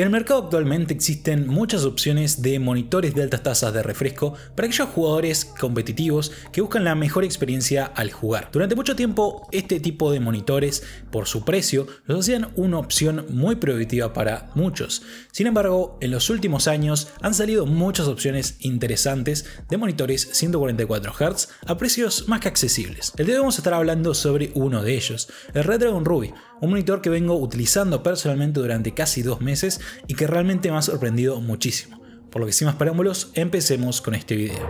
En el mercado actualmente existen muchas opciones de monitores de altas tasas de refresco para aquellos jugadores competitivos que buscan la mejor experiencia al jugar. Durante mucho tiempo este tipo de monitores, por su precio, los hacían una opción muy prohibitiva para muchos. Sin embargo, en los últimos años han salido muchas opciones interesantes de monitores 144 Hz a precios más que accesibles. El día de hoy vamos a estar hablando sobre uno de ellos, el Red Dragon Ruby, un monitor que vengo utilizando personalmente durante casi dos meses y que realmente me ha sorprendido muchísimo. Por lo que sin más preámbulos, empecemos con este video.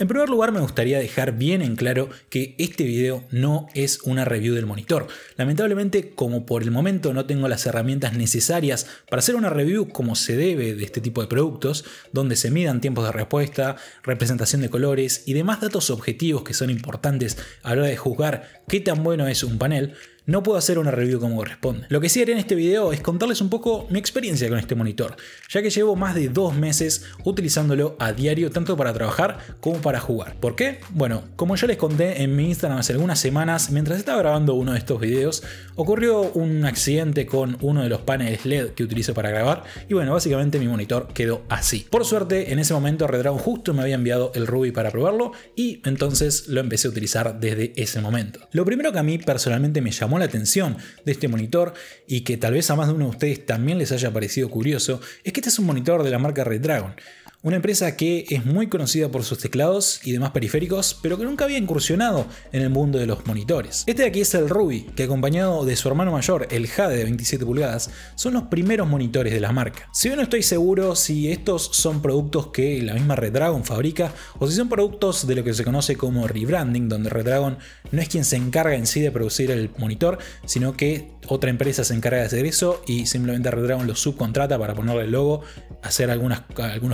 En primer lugar me gustaría dejar bien en claro que este video no es una review del monitor. Lamentablemente como por el momento no tengo las herramientas necesarias para hacer una review como se debe de este tipo de productos, donde se midan tiempos de respuesta, representación de colores y demás datos objetivos que son importantes a la hora de juzgar qué tan bueno es un panel, no puedo hacer una review como corresponde. Lo que sí haré en este video es contarles un poco mi experiencia con este monitor, ya que llevo más de dos meses utilizándolo a diario tanto para trabajar como para jugar. ¿Por qué? Bueno, como ya les conté en mi Instagram hace algunas semanas, mientras estaba grabando uno de estos videos, ocurrió un accidente con uno de los paneles LED que utilizo para grabar y bueno, básicamente mi monitor quedó así. Por suerte, en ese momento Redragon justo me había enviado el Ruby para probarlo y entonces lo empecé a utilizar desde ese momento. Lo primero que a mí personalmente me llamó la atención de este monitor y que tal vez a más de uno de ustedes también les haya parecido curioso, es que este es un monitor de la marca Redragon. Una empresa que es muy conocida por sus teclados y demás periféricos, pero que nunca había incursionado en el mundo de los monitores. Este de aquí es el Ruby, que acompañado de su hermano mayor, el Jade de 27 pulgadas, son los primeros monitores de la marca. Si bien no estoy seguro si estos son productos que la misma Redragon fabrica o si son productos de lo que se conoce como rebranding, donde Redragon no es quien se encarga en sí de producir el monitor, sino que otra empresa se encarga de hacer eso y simplemente Redragon lo subcontrata para ponerle el logo, hacer algunos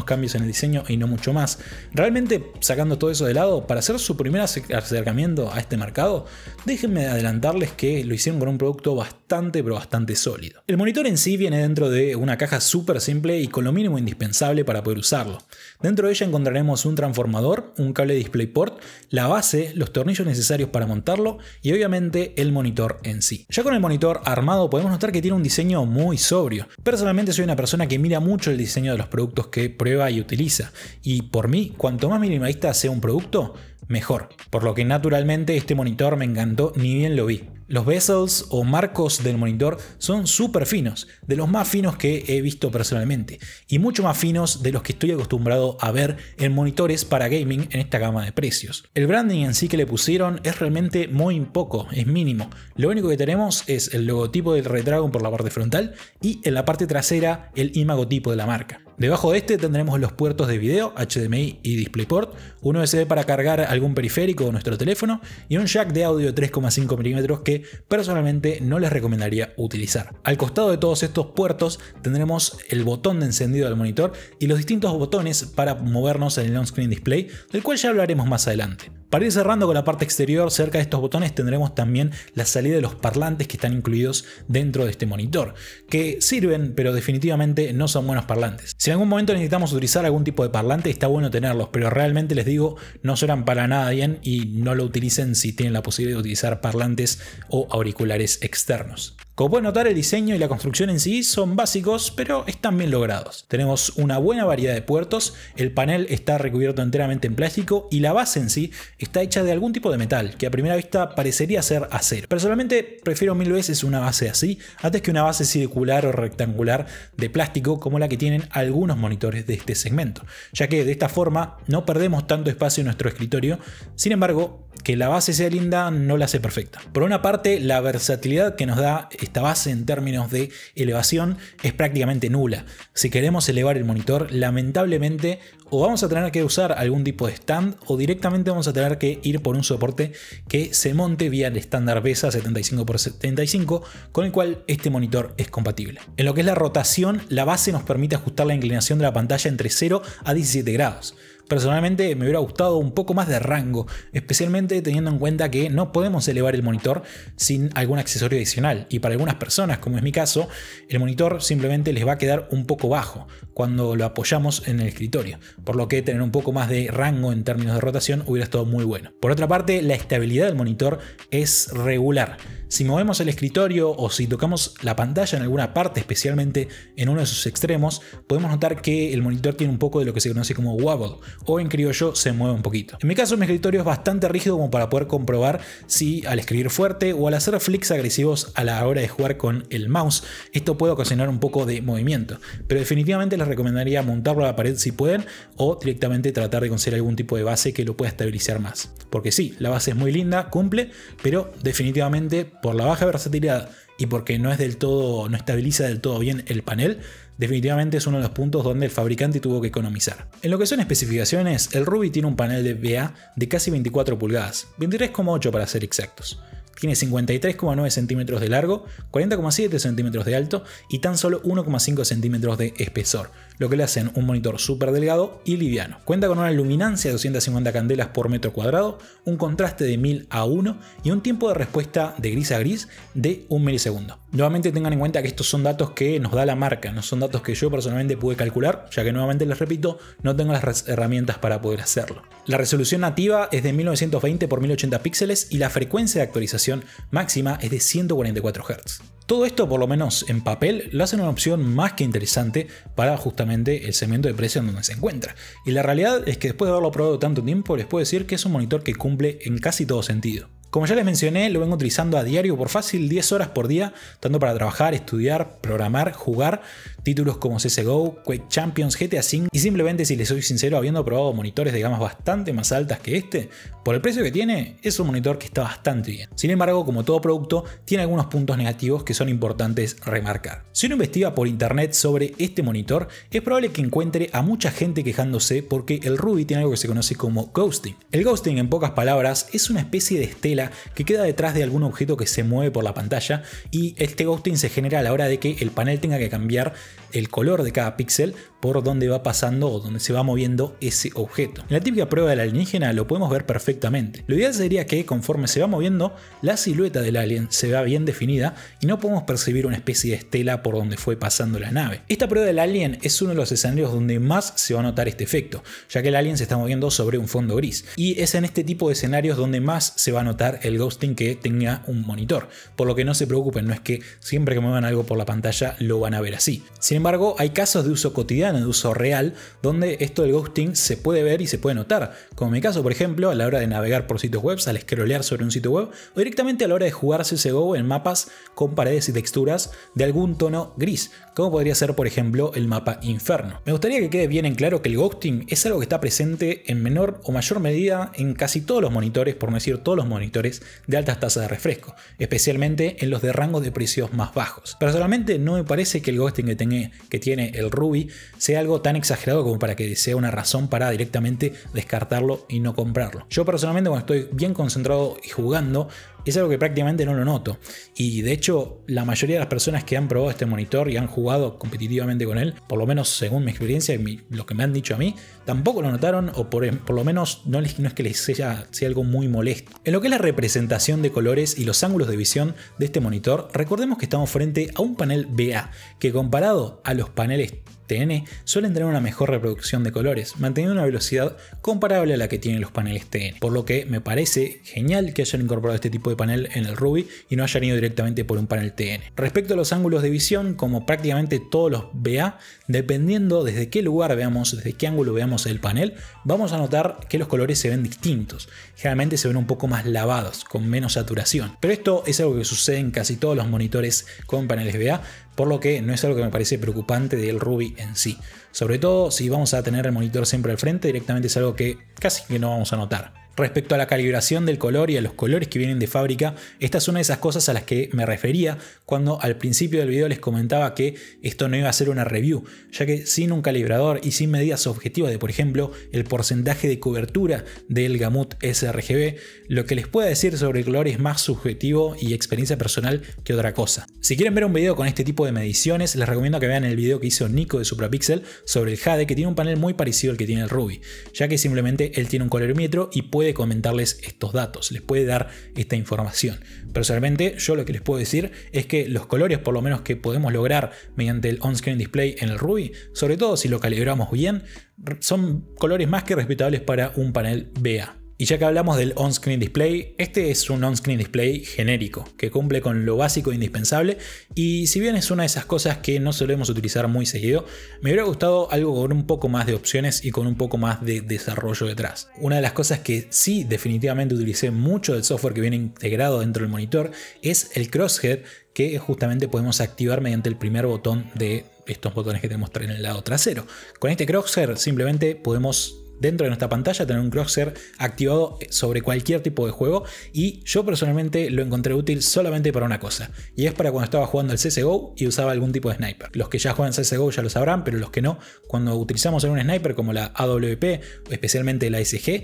cambios en el diseño y no mucho más. Realmente, sacando todo eso de lado, para hacer su primer acercamiento a este mercado, déjenme adelantarles que lo hicieron con un producto bastante, pero bastante sólido. El monitor en sí viene dentro de una caja súper simple y con lo mínimo indispensable para poder usarlo. Dentro de ella encontraremos un transformador, un cable DisplayPort, la base, los tornillos necesarios para montarlo y obviamente el monitor en sí. Ya con el monitor armado podemos notar que tiene un diseño muy sobrio. Personalmente soy una persona que mira mucho el diseño de los productos que prueba y utiliza. Y por mí, cuanto más minimalista sea un producto, mejor. Por lo que naturalmente este monitor me encantó ni bien lo vi. Los bezels o marcos del monitor son súper finos, de los más finos que he visto personalmente, y mucho más finos de los que estoy acostumbrado a ver en monitores para gaming en esta gama de precios. El branding en sí que le pusieron es realmente muy poco, es mínimo. Lo único que tenemos es el logotipo del Redragon por la parte frontal y en la parte trasera el imagotipo de la marca. Debajo de este tendremos los puertos de video, HDMI y DisplayPort, un USB para cargar algún periférico de nuestro teléfono y un jack de audio 3,5 milímetros que personalmente no les recomendaría utilizar. Al costado de todos estos puertos tendremos el botón de encendido del monitor y los distintos botones para movernos en el on-screen display, del cual ya hablaremos más adelante. Para ir cerrando con la parte exterior, cerca de estos botones tendremos también la salida de los parlantes que están incluidos dentro de este monitor, que sirven pero definitivamente no son buenos parlantes. Si en algún momento necesitamos utilizar algún tipo de parlante está bueno tenerlos, pero realmente les digo no suenan para nada bien y no lo utilicen si tienen la posibilidad de utilizar parlantes o auriculares externos. Como pueden notar, el diseño y la construcción en sí son básicos, pero están bien logrados. Tenemos una buena variedad de puertos, el panel está recubierto enteramente en plástico y la base en sí está hecha de algún tipo de metal, que a primera vista parecería ser acero. Personalmente, prefiero mil veces una base así, antes que una base circular o rectangular de plástico como la que tienen algunos monitores de este segmento, ya que de esta forma no perdemos tanto espacio en nuestro escritorio, sin embargo, que la base sea linda no la hace perfecta. Por una parte, la versatilidad que nos da esta base en términos de elevación es prácticamente nula. Si queremos elevar el monitor, lamentablemente o vamos a tener que usar algún tipo de stand o directamente vamos a tener que ir por un soporte que se monte vía el estándar BESA 75x75 con el cual este monitor es compatible. En lo que es la rotación, la base nos permite ajustar la inclinación de la pantalla entre 0 a 17 grados. Personalmente me hubiera gustado un poco más de rango, especialmente teniendo en cuenta que no podemos elevar el monitor sin algún accesorio adicional. Y para algunas personas, como es mi caso, el monitor simplemente les va a quedar un poco bajo cuando lo apoyamos en el escritorio. Por lo que tener un poco más de rango en términos de rotación hubiera estado muy bueno. Por otra parte, la estabilidad del monitor es regular. Si movemos el escritorio o si tocamos la pantalla en alguna parte, especialmente en uno de sus extremos, podemos notar que el monitor tiene un poco de lo que se conoce como wobble, o en criollo se mueve un poquito. En mi caso mi escritorio es bastante rígido como para poder comprobar si al escribir fuerte o al hacer flicks agresivos a la hora de jugar con el mouse, esto puede ocasionar un poco de movimiento. Pero definitivamente les recomendaría montarlo a la pared si pueden o directamente tratar de conseguir algún tipo de base que lo pueda estabilizar más. Porque sí, la base es muy linda, cumple, pero definitivamente por la baja versatilidad y porque no es del todo, no estabiliza del todo bien el panel, Definitivamente es uno de los puntos donde el fabricante tuvo que economizar. En lo que son especificaciones, el Ruby tiene un panel de VA de casi 24 pulgadas, 23,8 para ser exactos. Tiene 53,9 centímetros de largo, 40,7 centímetros de alto y tan solo 1,5 centímetros de espesor, lo que le hacen un monitor súper delgado y liviano. Cuenta con una luminancia de 250 candelas por metro cuadrado, un contraste de 1000 a 1 y un tiempo de respuesta de gris a gris de 1 milisegundo. Nuevamente tengan en cuenta que estos son datos que nos da la marca, no son datos que yo personalmente pude calcular, ya que nuevamente les repito, no tengo las herramientas para poder hacerlo. La resolución nativa es de 1920 x 1080 píxeles y la frecuencia de actualización máxima es de 144 Hz. Todo esto, por lo menos en papel, lo hacen una opción más que interesante para justamente el segmento de precio en donde se encuentra. Y la realidad es que después de haberlo probado tanto tiempo, les puedo decir que es un monitor que cumple en casi todo sentido. Como ya les mencioné, lo vengo utilizando a diario por fácil 10 horas por día, tanto para trabajar, estudiar, programar, jugar, títulos como CSGO, Quake Champions, GTA V, y simplemente si les soy sincero, habiendo probado monitores de gamas bastante más altas que este, por el precio que tiene, es un monitor que está bastante bien. Sin embargo, como todo producto, tiene algunos puntos negativos que son importantes remarcar. Si uno investiga por internet sobre este monitor, es probable que encuentre a mucha gente quejándose porque el Ruby tiene algo que se conoce como ghosting. El ghosting, en pocas palabras, es una especie de estela que queda detrás de algún objeto que se mueve por la pantalla y este ghosting se genera a la hora de que el panel tenga que cambiar el color de cada píxel por donde va pasando o donde se va moviendo ese objeto. En la típica prueba del alienígena lo podemos ver perfectamente. Lo ideal sería que conforme se va moviendo, la silueta del alien se vea bien definida y no podemos percibir una especie de estela por donde fue pasando la nave. Esta prueba del alien es uno de los escenarios donde más se va a notar este efecto, ya que el alien se está moviendo sobre un fondo gris. Y es en este tipo de escenarios donde más se va a notar el ghosting que tenga un monitor. Por lo que no se preocupen, no es que siempre que muevan algo por la pantalla lo van a ver así. Sin embargo, hay casos de uso cotidiano, de uso real, donde esto del ghosting se puede ver y se puede notar. Como en mi caso, por ejemplo, a la hora de navegar por sitios web, al scrollear sobre un sitio web, o directamente a la hora de jugar CSGO en mapas con paredes y texturas de algún tono gris, como podría ser, por ejemplo, el mapa Inferno. Me gustaría que quede bien en claro que el ghosting es algo que está presente en menor o mayor medida en casi todos los monitores, por no decir todos los monitores, de altas tasas de refresco, especialmente en los de rangos de precios más bajos. Personalmente no me parece que el ghosting que tenga que tiene el Ruby sea algo tan exagerado como para que sea una razón para directamente descartarlo y no comprarlo. Yo personalmente cuando estoy bien concentrado y jugando, es algo que prácticamente no lo noto. Y de hecho, la mayoría de las personas que han probado este monitor y han jugado competitivamente con él, por lo menos según mi experiencia y lo que me han dicho a mí, tampoco lo notaron o por, lo menos no, es que les sea, sea algo muy molesto. En lo que es la representación de colores y los ángulos de visión de este monitor, recordemos que estamos frente a un panel BA que comparado a los paneles TN suelen tener una mejor reproducción de colores, manteniendo una velocidad comparable a la que tienen los paneles TN, por lo que me parece genial que hayan incorporado este tipo de panel en el Ruby y no hayan ido directamente por un panel TN. Respecto a los ángulos de visión, como prácticamente todos los BA, dependiendo desde qué lugar veamos, desde qué ángulo veamos el panel, vamos a notar que los colores se ven distintos. Generalmente se ven un poco más lavados, con menos saturación. Pero esto es algo que sucede en casi todos los monitores con paneles BA, por lo que no es algo que me parece preocupante del Ruby en sí. Sobre todo si vamos a tener el monitor siempre al frente, directamente es algo que casi que no vamos a notar. Respecto a la calibración del color y a los colores que vienen de fábrica, esta es una de esas cosas a las que me refería cuando al principio del video les comentaba que esto no iba a ser una review, ya que sin un calibrador y sin medidas objetivas de por ejemplo el porcentaje de cobertura del gamut sRGB, lo que les pueda decir sobre el color es más subjetivo y experiencia personal que otra cosa. Si quieren ver un video con este tipo de mediciones, les recomiendo que vean el video que hizo Nico de Suprapixel sobre el Jade que tiene un panel muy parecido al que tiene el Ruby, ya que simplemente él tiene un colorimetro y puede comentarles estos datos, les puede dar esta información. Personalmente, yo lo que les puedo decir es que los colores, por lo menos que podemos lograr mediante el on-screen display en el Ruby, sobre todo si lo calibramos bien, son colores más que respetables para un panel BA. Y ya que hablamos del on-screen display, este es un on-screen display genérico, que cumple con lo básico e indispensable, y si bien es una de esas cosas que no solemos utilizar muy seguido, me hubiera gustado algo con un poco más de opciones y con un poco más de desarrollo detrás. Una de las cosas que sí definitivamente utilicé mucho del software que viene integrado dentro del monitor es el crosshead, que justamente podemos activar mediante el primer botón de estos botones que tenemos en el lado trasero. Con este crosshair simplemente podemos dentro de nuestra pantalla, tener un crosshair activado eh, sobre cualquier tipo de juego. Y yo personalmente lo encontré útil solamente para una cosa, y es para cuando estaba jugando al CSGO y usaba algún tipo de sniper. Los que ya juegan CSGO ya lo sabrán, pero los que no, cuando utilizamos algún sniper como la AWP, especialmente la SG,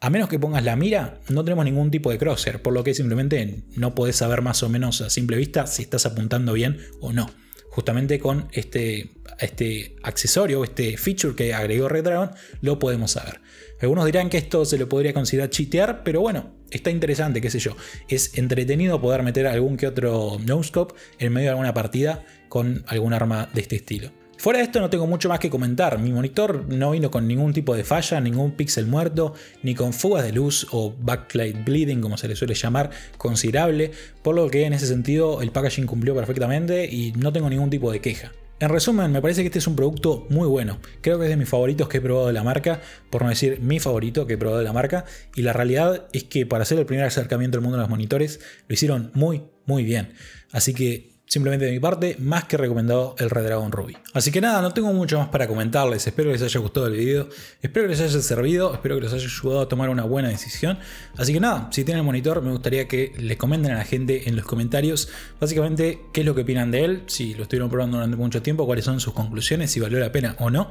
a menos que pongas la mira, no tenemos ningún tipo de crosshair, por lo que simplemente no podés saber más o menos a simple vista si estás apuntando bien o no justamente con este, este accesorio, este feature que agregó Redragon, lo podemos saber. Algunos dirán que esto se lo podría considerar chitear, pero bueno, está interesante, qué sé yo. Es entretenido poder meter algún que otro scope en medio de alguna partida con algún arma de este estilo. Fuera de esto no tengo mucho más que comentar, mi monitor no vino con ningún tipo de falla, ningún píxel muerto, ni con fugas de luz o backlight bleeding como se le suele llamar considerable, por lo que en ese sentido el packaging cumplió perfectamente y no tengo ningún tipo de queja. En resumen, me parece que este es un producto muy bueno. Creo que es de mis favoritos que he probado de la marca, por no decir mi favorito que he probado de la marca. Y la realidad es que para hacer el primer acercamiento al mundo de los monitores, lo hicieron muy, muy bien. Así que simplemente de mi parte, más que recomendado el Redragon Ruby. Así que nada, no tengo mucho más para comentarles. Espero que les haya gustado el video, espero que les haya servido, espero que les haya ayudado a tomar una buena decisión. Así que nada, si tienen el monitor, me gustaría que le comenten a la gente en los comentarios, básicamente, qué es lo que opinan de él, si lo estuvieron probando durante mucho tiempo, cuáles son sus conclusiones, si valió la pena o no.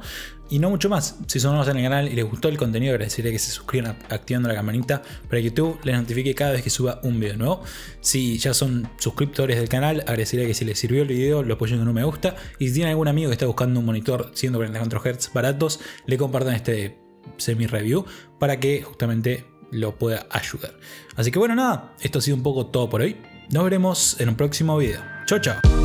Y no mucho más. Si son nuevos en el canal y les gustó el contenido, agradecería que se suscriban activando la campanita para que YouTube les notifique cada vez que suba un video nuevo. Si ya son suscriptores del canal, agradecería que si les sirvió el video lo apoyen con un me gusta. Y si tienen algún amigo que está buscando un monitor 144 Hz baratos, le compartan este semi-review para que justamente lo pueda ayudar. Así que bueno, nada, esto ha sido un poco todo por hoy. Nos veremos en un próximo video. Chao, chao.